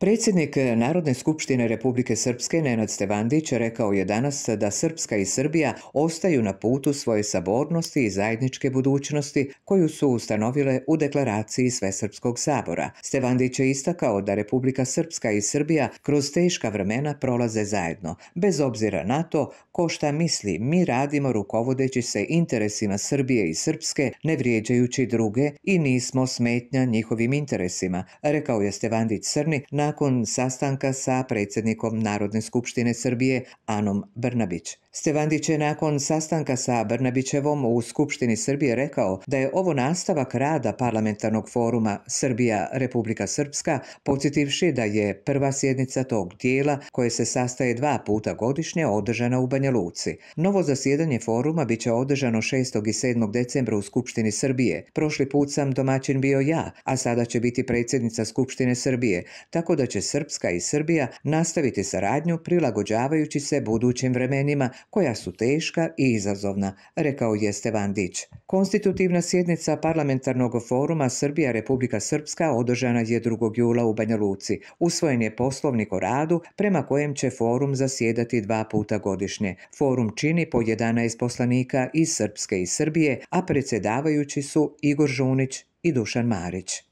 Predsjednik e, Narodne skupštine Republike Srpske Nenad Stevandić rekao je danas da Srpska i Srbija ostaju na putu svoje sabornosti i zajedničke budućnosti koju su ustanovile u deklaraciji Svesrpskog sabora. Stevandić je istakao da Republika Srpska i Srbija kroz teška vremena prolaze zajedno. Bez obzira na to ko šta misli, mi radimo rukovodeći se interesima Srbije i Srpske, ne vrijeđajući druge i nismo smetnja njihovim interesima, rekao je Stevandić Srni na nakon sastanka sa predsjednikom Narodne skupštine Srbije Anom Brnabić. Stevandić je nakon sastanka sa Brnabićevom u Skupštini Srbije rekao da je ovo nastavak rada parlamentarnog foruma Srbija Republika Srpska, podsjetivši da je prva sjednica tog tijela koje se sastaje dva puta godišnje održana u Banja Luci. Novo zasjedanje foruma bit će održano 6. i 7. decembra u Skupštini Srbije. Prošli put sam domaćin bio ja, a sada će biti predsjednica Skupštine Srbije, tako da će Srpska i Srbija nastaviti saradnju prilagođavajući se budućim vremenima koja su teška i izazovna, rekao je Stevandić. Konstitutivna sjednica parlamentarnog foruma Srbija Republika Srpska održana je 2. jula u Banja Luci. Usvojen je poslovnik o radu prema kojem će forum zasjedati dva puta godišnje. Forum čini po 11 poslanika iz Srpske i Srbije, a predsjedavajući su Igor Žunić i Dušan Marić.